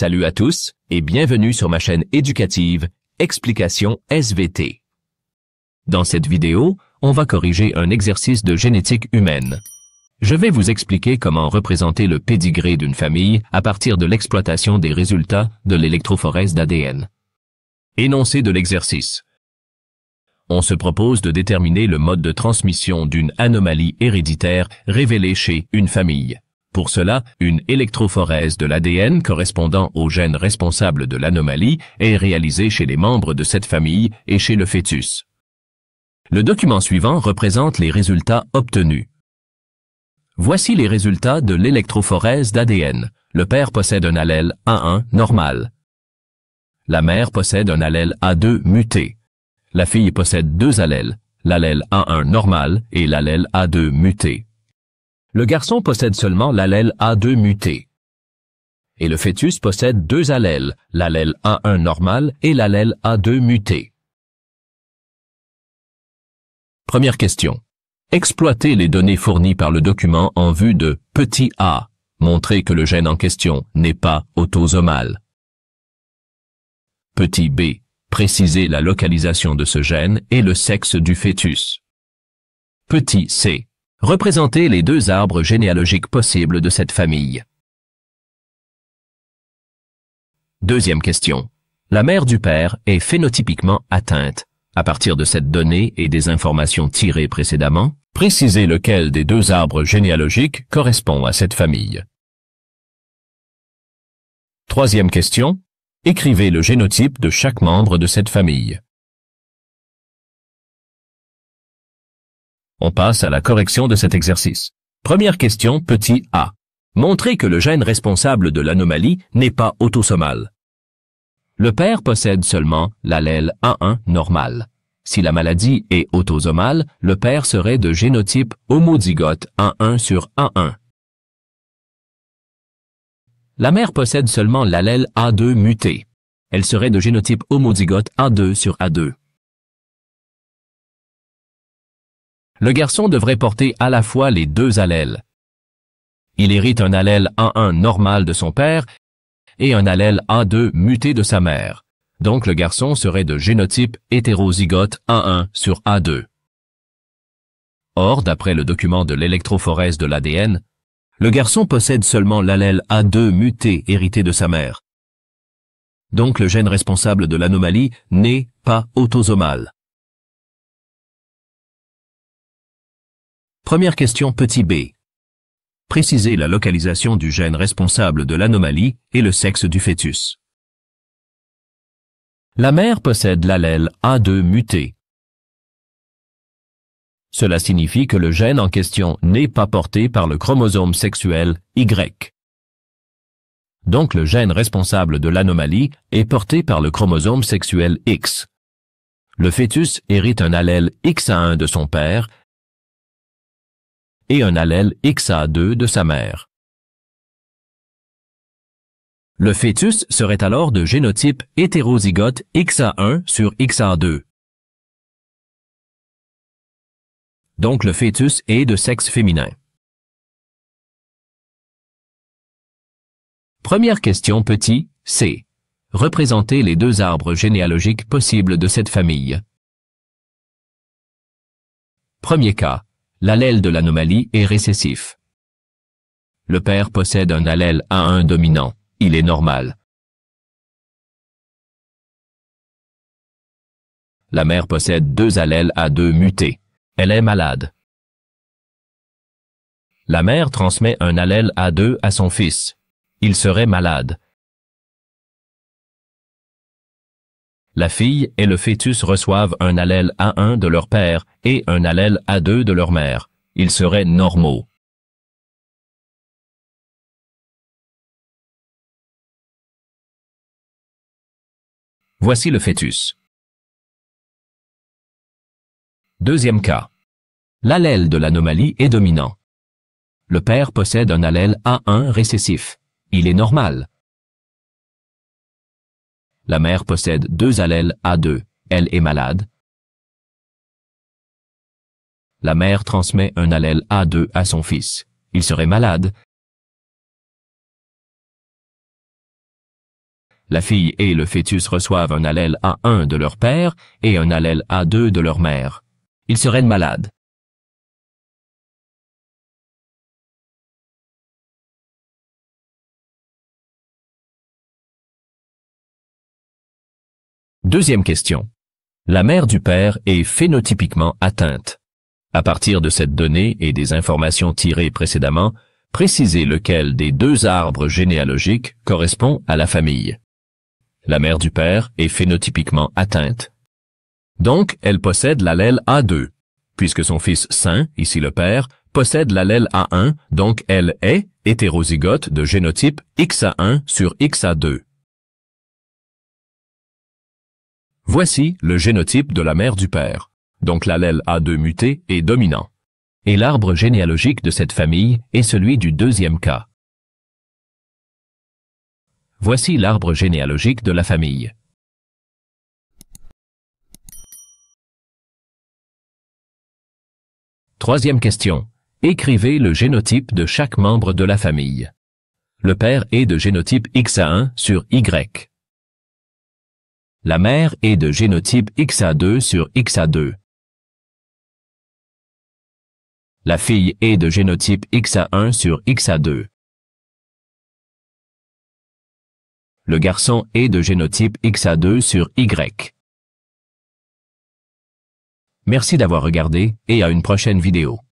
Salut à tous et bienvenue sur ma chaîne éducative Explication SVT. Dans cette vidéo, on va corriger un exercice de génétique humaine. Je vais vous expliquer comment représenter le pédigré d'une famille à partir de l'exploitation des résultats de l'électrophorèse d'ADN. Énoncé de l'exercice. On se propose de déterminer le mode de transmission d'une anomalie héréditaire révélée chez une famille. Pour cela, une électrophorèse de l'ADN correspondant au gène responsable de l'anomalie est réalisée chez les membres de cette famille et chez le fœtus. Le document suivant représente les résultats obtenus. Voici les résultats de l'électrophorèse d'ADN. Le père possède un allèle A1 normal. La mère possède un allèle A2 muté. La fille possède deux allèles, l'allèle A1 normal et l'allèle A2 muté le garçon possède seulement l'allèle A2 muté. Et le fœtus possède deux allèles, l'allèle A1 normal et l'allèle A2 muté. Première question. Exploitez les données fournies par le document en vue de petit a, montrer que le gène en question n'est pas autosomal. Petit b, préciser la localisation de ce gène et le sexe du fœtus. Petit c, Représentez les deux arbres généalogiques possibles de cette famille. Deuxième question. La mère du père est phénotypiquement atteinte. À partir de cette donnée et des informations tirées précédemment, précisez lequel des deux arbres généalogiques correspond à cette famille. Troisième question. Écrivez le génotype de chaque membre de cette famille. On passe à la correction de cet exercice. Première question, petit a. Montrer que le gène responsable de l'anomalie n'est pas autosomal. Le père possède seulement l'allèle A1 normal. Si la maladie est autosomale, le père serait de génotype homozygote A1 sur A1. La mère possède seulement l'allèle A2 muté. Elle serait de génotype homozygote A2 sur A2. le garçon devrait porter à la fois les deux allèles. Il hérite un allèle A1 normal de son père et un allèle A2 muté de sa mère. Donc le garçon serait de génotype hétérozygote A1 sur A2. Or, d'après le document de l'électrophorèse de l'ADN, le garçon possède seulement l'allèle A2 muté hérité de sa mère. Donc le gène responsable de l'anomalie n'est pas autosomal. Première question petit b. Précisez la localisation du gène responsable de l'anomalie et le sexe du fœtus. La mère possède l'allèle A2 muté. Cela signifie que le gène en question n'est pas porté par le chromosome sexuel Y. Donc le gène responsable de l'anomalie est porté par le chromosome sexuel X. Le fœtus hérite un allèle X 1 de son père et un allèle XA2 de sa mère. Le fœtus serait alors de génotype hétérozygote XA1 sur XA2. Donc le fœtus est de sexe féminin. Première question petit, C. Représenter les deux arbres généalogiques possibles de cette famille. Premier cas l'allèle de l'anomalie est récessif. Le père possède un allèle A1 dominant, il est normal. La mère possède deux allèles A2 mutés, elle est malade. La mère transmet un allèle A2 à son fils, il serait malade. la fille et le fœtus reçoivent un allèle A1 de leur père et un allèle A2 de leur mère. Ils seraient normaux. Voici le fœtus. Deuxième cas. L'allèle de l'anomalie est dominant. Le père possède un allèle A1 récessif. Il est normal, la mère possède deux allèles A2. Elle est malade. La mère transmet un allèle A2 à son fils. Il serait malade. La fille et le fœtus reçoivent un allèle A1 de leur père et un allèle A2 de leur mère. Ils seraient malades. Deuxième question. La mère du père est phénotypiquement atteinte. À partir de cette donnée et des informations tirées précédemment, précisez lequel des deux arbres généalogiques correspond à la famille. La mère du père est phénotypiquement atteinte. Donc, elle possède l'allèle A2, puisque son fils saint, ici le père, possède l'allèle A1, donc elle est hétérozygote de génotype XA1 sur XA2. Voici le génotype de la mère du père, donc l'allèle A2 muté est dominant. Et l'arbre généalogique de cette famille est celui du deuxième cas. Voici l'arbre généalogique de la famille. Troisième question. Écrivez le génotype de chaque membre de la famille. Le père est de génotype xa 1 sur Y. La mère est de génotype XA2 sur XA2. La fille est de génotype XA1 sur XA2. Le garçon est de génotype XA2 sur Y. Merci d'avoir regardé et à une prochaine vidéo.